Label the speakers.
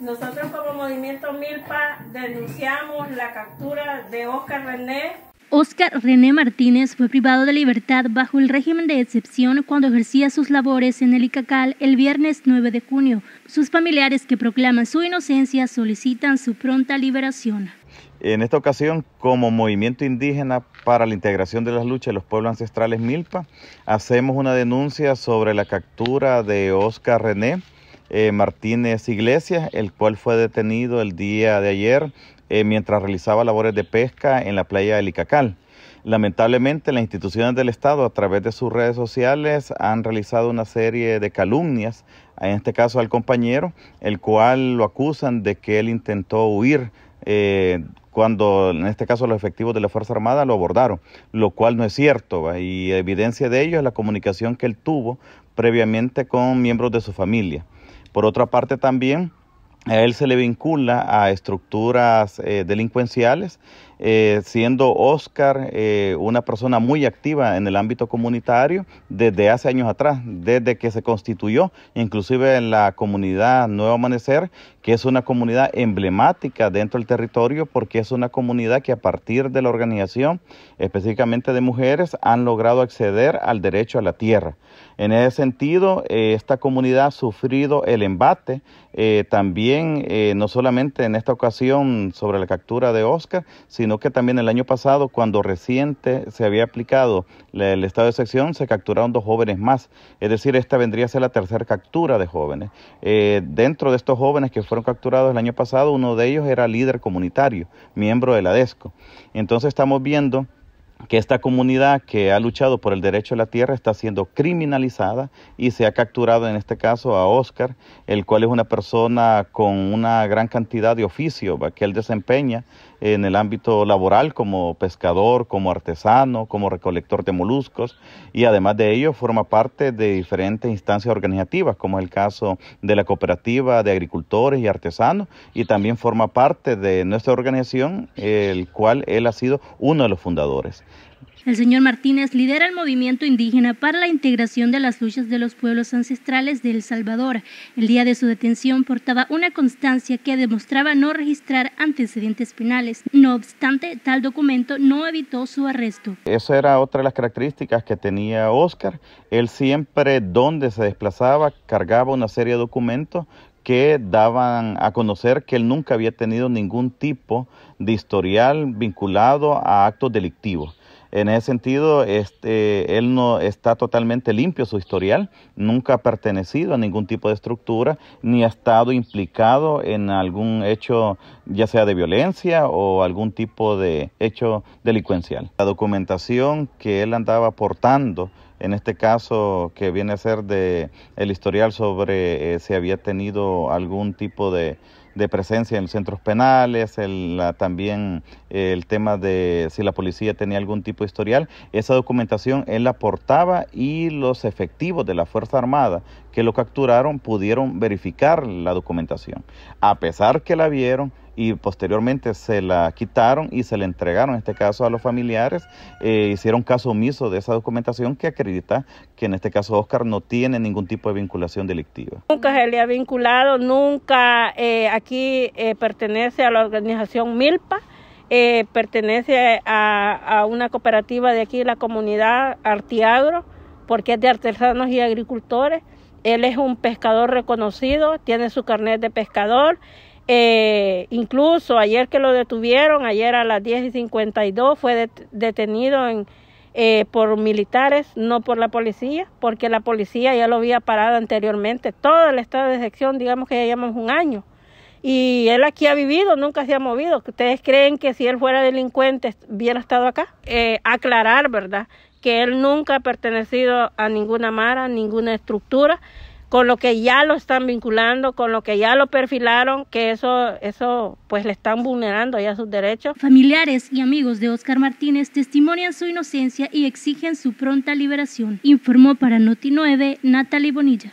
Speaker 1: Nosotros como Movimiento Milpa denunciamos la captura de Oscar René.
Speaker 2: Oscar René Martínez fue privado de libertad bajo el régimen de excepción cuando ejercía sus labores en el Icacal el viernes 9 de junio. Sus familiares que proclaman su inocencia solicitan su pronta liberación.
Speaker 3: En esta ocasión, como movimiento indígena para la integración de las luchas de los pueblos ancestrales Milpa, hacemos una denuncia sobre la captura de Oscar René, eh, Martínez Iglesias, el cual fue detenido el día de ayer eh, mientras realizaba labores de pesca en la playa de Licacal. Lamentablemente, las instituciones del Estado, a través de sus redes sociales, han realizado una serie de calumnias, en este caso al compañero, el cual lo acusan de que él intentó huir eh, cuando en este caso los efectivos de la Fuerza Armada lo abordaron, lo cual no es cierto, y evidencia de ello es la comunicación que él tuvo previamente con miembros de su familia. Por otra parte también él se le vincula a estructuras eh, delincuenciales, eh, siendo Oscar eh, una persona muy activa en el ámbito comunitario desde hace años atrás, desde que se constituyó, inclusive en la comunidad Nuevo Amanecer, que es una comunidad emblemática dentro del territorio porque es una comunidad que a partir de la organización, específicamente de mujeres, han logrado acceder al derecho a la tierra. En ese sentido, esta comunidad ha sufrido el embate también eh, no solamente en esta ocasión sobre la captura de Oscar, sino que también el año pasado, cuando reciente se había aplicado el estado de sección, se capturaron dos jóvenes más. Es decir, esta vendría a ser la tercera captura de jóvenes. Eh, dentro de estos jóvenes que fueron capturados el año pasado, uno de ellos era líder comunitario, miembro de la DESCO. Entonces estamos viendo que esta comunidad que ha luchado por el derecho a la tierra está siendo criminalizada y se ha capturado en este caso a Oscar, el cual es una persona con una gran cantidad de oficios que él desempeña en el ámbito laboral como pescador, como artesano, como recolector de moluscos y además de ello forma parte de diferentes instancias organizativas como es el caso de la cooperativa de agricultores y artesanos y también forma parte de nuestra organización el cual él ha sido uno de los fundadores.
Speaker 2: El señor Martínez lidera el movimiento indígena para la integración de las luchas de los pueblos ancestrales de El Salvador. El día de su detención portaba una constancia que demostraba no registrar antecedentes penales. No obstante, tal documento no evitó su arresto.
Speaker 3: Esa era otra de las características que tenía Oscar. Él siempre donde se desplazaba cargaba una serie de documentos que daban a conocer que él nunca había tenido ningún tipo de historial vinculado a actos delictivos. En ese sentido, este, él no está totalmente limpio su historial, nunca ha pertenecido a ningún tipo de estructura, ni ha estado implicado en algún hecho, ya sea de violencia o algún tipo de hecho delincuencial. La documentación que él andaba aportando en este caso que viene a ser de el historial sobre eh, si había tenido algún tipo de, de presencia en los centros penales, también eh, el tema de si la policía tenía algún tipo de historial. Esa documentación él la portaba y los efectivos de la Fuerza Armada que lo capturaron pudieron verificar la documentación. A pesar que la vieron, y posteriormente se la quitaron y se la entregaron, en este caso a los familiares, eh, hicieron caso omiso de esa documentación que acredita que en este caso Oscar no tiene ningún tipo de vinculación delictiva.
Speaker 1: Nunca se le ha vinculado, nunca eh, aquí eh, pertenece a la organización Milpa. pertenece a, una cooperativa de aquí, la comunidad Artiagro, porque es de artesanos y agricultores. Él es un pescador reconocido, tiene su carnet de pescador. Eh, incluso ayer que lo detuvieron, ayer a las 10 y 52 fue detenido en, eh, por militares, no por la policía, porque la policía ya lo había parado anteriormente. Todo el estado de sección, digamos que ya llevamos un año. Y él aquí ha vivido, nunca se ha movido. ¿Ustedes creen que si él fuera delincuente hubiera estado acá? Eh, aclarar, ¿verdad? Que él nunca ha pertenecido a ninguna mara, ninguna estructura con lo que ya lo están vinculando, con lo que ya lo perfilaron, que eso, eso pues le están vulnerando ya sus derechos.
Speaker 2: Familiares
Speaker 1: y amigos de Oscar
Speaker 2: Martínez testimonian su inocencia y exigen su pronta liberación, informó para Noti 9 Natalie Bonilla.